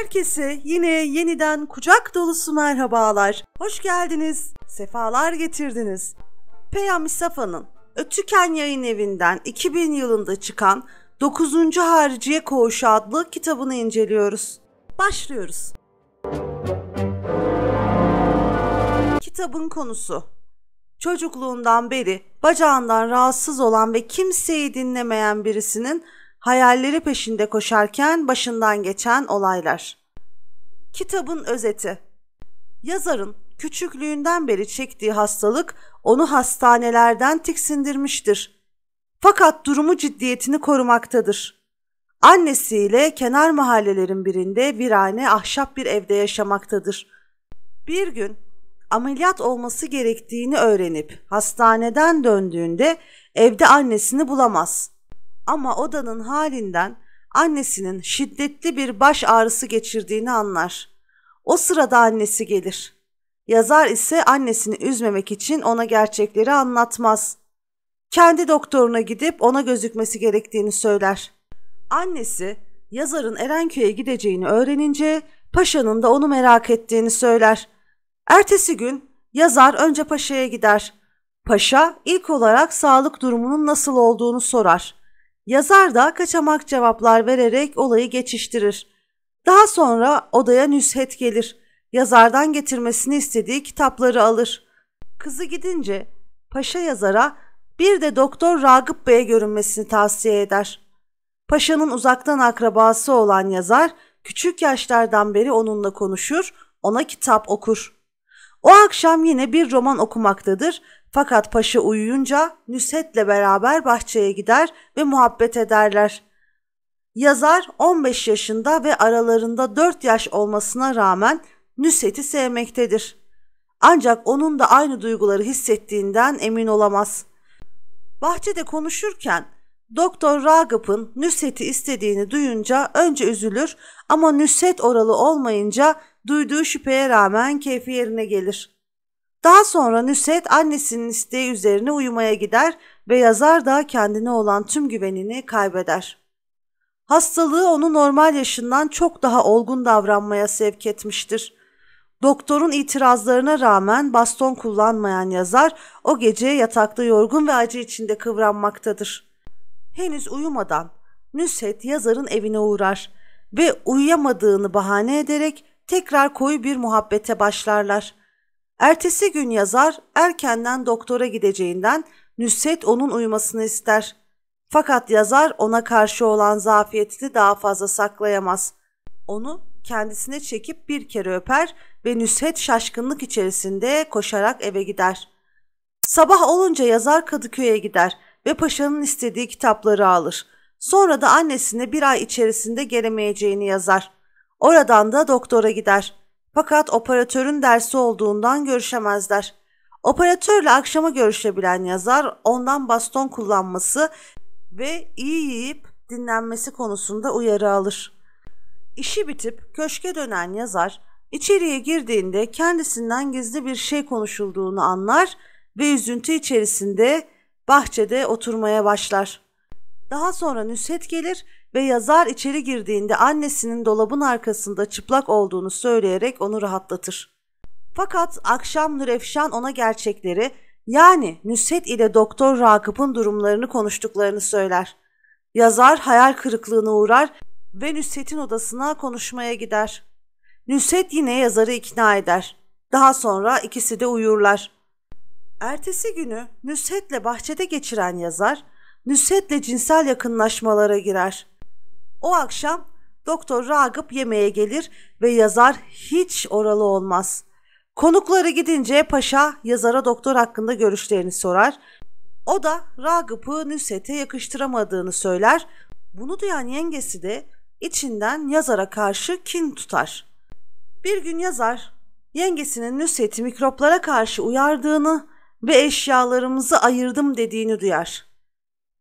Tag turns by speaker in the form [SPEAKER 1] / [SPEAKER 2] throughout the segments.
[SPEAKER 1] Herkese yine yeniden kucak dolusu merhabalar. Hoş geldiniz, sefalar getirdiniz. Peyami Safa'nın Ötüken Yayın Evi'nden 2000 yılında çıkan 9. Hariciye Koğuşu adlı kitabını inceliyoruz. Başlıyoruz. Kitabın konusu Çocukluğundan beri bacağından rahatsız olan ve kimseyi dinlemeyen birisinin hayalleri peşinde koşarken başından geçen olaylar. Kitabın özeti. Yazarın küçüklüğünden beri çektiği hastalık onu hastanelerden tiksindirmiştir. Fakat durumu ciddiyetini korumaktadır. Annesiyle kenar mahallelerin birinde virane ahşap bir evde yaşamaktadır. Bir gün ameliyat olması gerektiğini öğrenip hastaneden döndüğünde evde annesini bulamaz ama odanın halinden annesinin şiddetli bir baş ağrısı geçirdiğini anlar. O sırada annesi gelir. Yazar ise annesini üzmemek için ona gerçekleri anlatmaz. Kendi doktoruna gidip ona gözükmesi gerektiğini söyler. Annesi yazarın Erenköy'e gideceğini öğrenince paşanın da onu merak ettiğini söyler. Ertesi gün yazar önce paşaya gider. Paşa ilk olarak sağlık durumunun nasıl olduğunu sorar. Yazar da kaçamak cevaplar vererek olayı geçiştirir. Daha sonra odaya Nüshet gelir. Yazardan getirmesini istediği kitapları alır. Kızı gidince paşa yazara bir de doktor Ragıp Bey'e görünmesini tavsiye eder. Paşa'nın uzaktan akrabası olan yazar küçük yaşlardan beri onunla konuşur, ona kitap okur. O akşam yine bir roman okumaktadır fakat paşa uyuyunca Nüset'le beraber bahçeye gider ve muhabbet ederler. Yazar 15 yaşında ve aralarında 4 yaş olmasına rağmen Nüset'i sevmektedir. Ancak onun da aynı duyguları hissettiğinden emin olamaz. Bahçede konuşurken Doktor Ragıp'ın Nüset'i istediğini duyunca önce üzülür ama Nüset oralı olmayınca duyduğu şüpheye rağmen keyfi yerine gelir. Daha sonra Nüset annesinin isteği üzerine uyumaya gider ve yazar da kendine olan tüm güvenini kaybeder. Hastalığı onu normal yaşından çok daha olgun davranmaya sevk etmiştir. Doktorun itirazlarına rağmen baston kullanmayan yazar o gece yatakta yorgun ve acı içinde kıvranmaktadır. Henüz uyumadan Nüset yazarın evine uğrar ve uyuyamadığını bahane ederek tekrar koyu bir muhabbete başlarlar.'' Ertesi gün yazar erkenden doktora gideceğinden Nüset onun uyumasını ister. Fakat yazar ona karşı olan zafiyetini daha fazla saklayamaz. Onu kendisine çekip bir kere öper ve Nüset şaşkınlık içerisinde koşarak eve gider. Sabah olunca yazar Kadıköy'e gider ve paşanın istediği kitapları alır. Sonra da annesine bir ay içerisinde gelemeyeceğini yazar. Oradan da doktora gider.'' Fakat operatörün dersi olduğundan görüşemezler. Operatörle akşama görüşebilen yazar ondan baston kullanması ve iyi yiyip dinlenmesi konusunda uyarı alır. İşi bitip köşke dönen yazar içeriye girdiğinde kendisinden gizli bir şey konuşulduğunu anlar ve üzüntü içerisinde bahçede oturmaya başlar. Daha sonra Nüshet gelir ve yazar içeri girdiğinde annesinin dolabın arkasında çıplak olduğunu söyleyerek onu rahatlatır. Fakat akşam Nurefşan ona gerçekleri yani Nüset ile Doktor Rakıp'ın durumlarını konuştuklarını söyler. Yazar hayal kırıklığına uğrar ve Nüset'in odasına konuşmaya gider. Nüset yine yazarı ikna eder. Daha sonra ikisi de uyurlar. Ertesi günü Nüshet'le bahçede geçiren yazar, Nüshet'le cinsel yakınlaşmalara girer. O akşam Doktor Ragıp yemeğe gelir ve yazar hiç oralı olmaz. Konukları gidince paşa yazara doktor hakkında görüşlerini sorar. O da Ragıp'ı Nüset'e yakıştıramadığını söyler. Bunu duyan yengesi de içinden yazara karşı kin tutar. Bir gün yazar yengesinin Nüset'i mikroplara karşı uyardığını ve eşyalarımızı ayırdım dediğini duyar.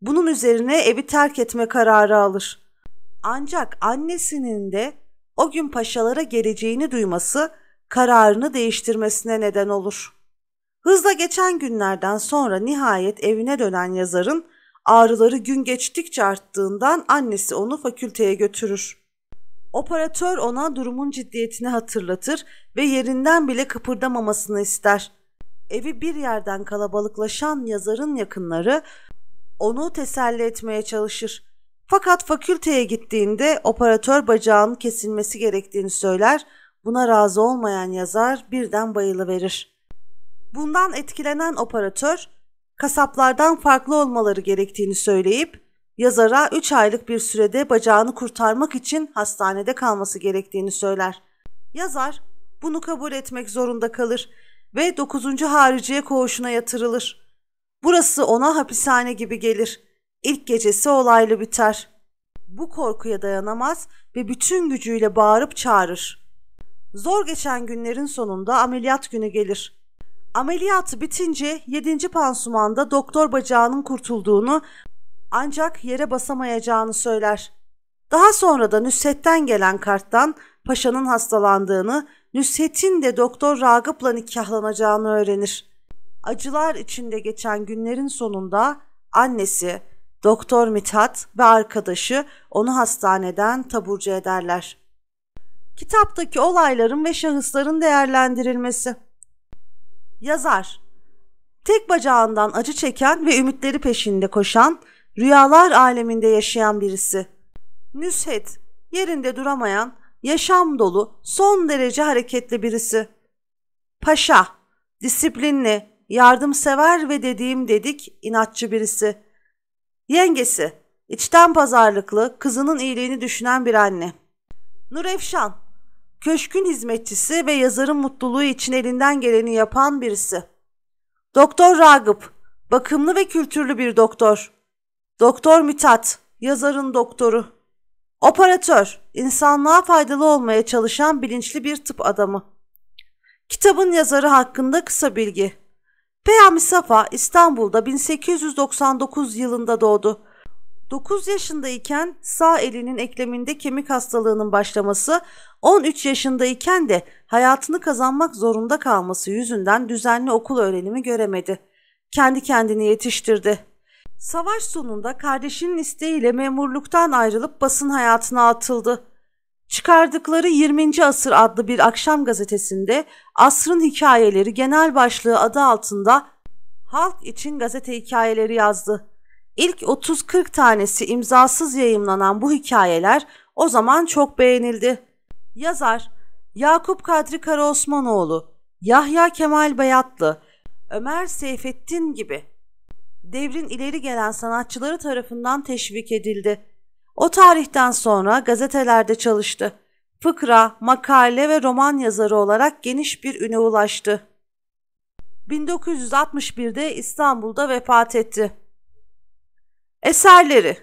[SPEAKER 1] Bunun üzerine evi terk etme kararı alır. Ancak annesinin de o gün paşalara geleceğini duyması kararını değiştirmesine neden olur. Hızla geçen günlerden sonra nihayet evine dönen yazarın ağrıları gün geçtikçe arttığından annesi onu fakülteye götürür. Operatör ona durumun ciddiyetini hatırlatır ve yerinden bile kıpırdamamasını ister. Evi bir yerden kalabalıklaşan yazarın yakınları onu teselli etmeye çalışır. Fakat fakülteye gittiğinde operatör bacağın kesilmesi gerektiğini söyler, buna razı olmayan yazar birden bayılıverir. Bundan etkilenen operatör, kasaplardan farklı olmaları gerektiğini söyleyip, yazara 3 aylık bir sürede bacağını kurtarmak için hastanede kalması gerektiğini söyler. Yazar bunu kabul etmek zorunda kalır ve 9. hariciye koğuşuna yatırılır. Burası ona hapishane gibi gelir.'' ilk gecesi olaylı biter. Bu korkuya dayanamaz ve bütün gücüyle bağırıp çağırır. Zor geçen günlerin sonunda ameliyat günü gelir. Ameliyatı bitince 7. pansumanda doktor bacağının kurtulduğunu ancak yere basamayacağını söyler. Daha sonra da Nüsret'ten gelen karttan paşanın hastalandığını, Nüsret'in de doktor Ragıp'la nikahlanacağını öğrenir. Acılar içinde geçen günlerin sonunda annesi, Doktor Mithat ve arkadaşı onu hastaneden taburcu ederler. Kitaptaki olayların ve şahısların değerlendirilmesi. Yazar Tek bacağından acı çeken ve ümitleri peşinde koşan, rüyalar aleminde yaşayan birisi. Nüshet, yerinde duramayan, yaşam dolu, son derece hareketli birisi. Paşa, disiplinli, yardımsever ve dediğim dedik, inatçı birisi. Yengesi, içten pazarlıklı, kızının iyiliğini düşünen bir anne. Nurefşan, köşkün hizmetçisi ve yazarın mutluluğu için elinden geleni yapan birisi. Doktor Ragıp, bakımlı ve kültürlü bir doktor. Doktor Mithat, yazarın doktoru. Operatör, insanlığa faydalı olmaya çalışan bilinçli bir tıp adamı. Kitabın yazarı hakkında kısa bilgi. Peyami Safa İstanbul'da 1899 yılında doğdu. 9 yaşındayken sağ elinin ekleminde kemik hastalığının başlaması, 13 yaşındayken de hayatını kazanmak zorunda kalması yüzünden düzenli okul öğrenimi göremedi. Kendi kendini yetiştirdi. Savaş sonunda kardeşinin isteğiyle memurluktan ayrılıp basın hayatına atıldı. Çıkardıkları 20. Asır adlı bir akşam gazetesinde Asrın Hikayeleri genel başlığı adı altında halk için gazete hikayeleri yazdı. İlk 30-40 tanesi imzasız yayımlanan bu hikayeler o zaman çok beğenildi. Yazar Yakup Kadri Karaosmanoğlu, Yahya Kemal Bayatlı, Ömer Seyfettin gibi devrin ileri gelen sanatçıları tarafından teşvik edildi. O tarihten sonra gazetelerde çalıştı. Fıkra, makale ve roman yazarı olarak geniş bir üne ulaştı. 1961'de İstanbul'da vefat etti. Eserleri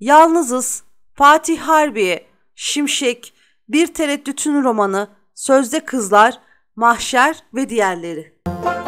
[SPEAKER 1] Yalnızız, Fatih Harbiye, Şimşek, Bir Tereddütün Romanı, Sözde Kızlar, Mahşer ve diğerleri. Müzik